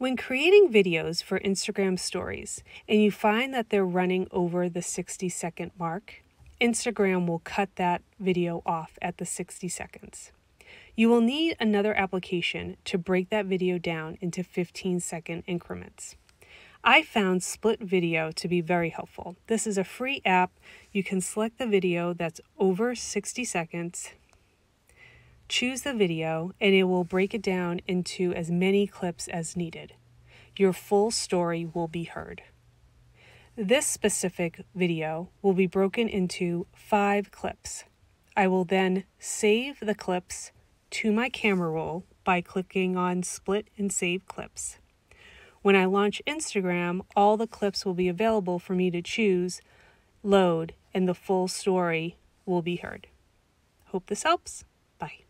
When creating videos for Instagram stories and you find that they're running over the 60 second mark, Instagram will cut that video off at the 60 seconds. You will need another application to break that video down into 15 second increments. I found Split Video to be very helpful. This is a free app. You can select the video that's over 60 seconds Choose the video and it will break it down into as many clips as needed. Your full story will be heard. This specific video will be broken into five clips. I will then save the clips to my camera roll by clicking on Split and Save Clips. When I launch Instagram, all the clips will be available for me to choose, load, and the full story will be heard. Hope this helps. Bye.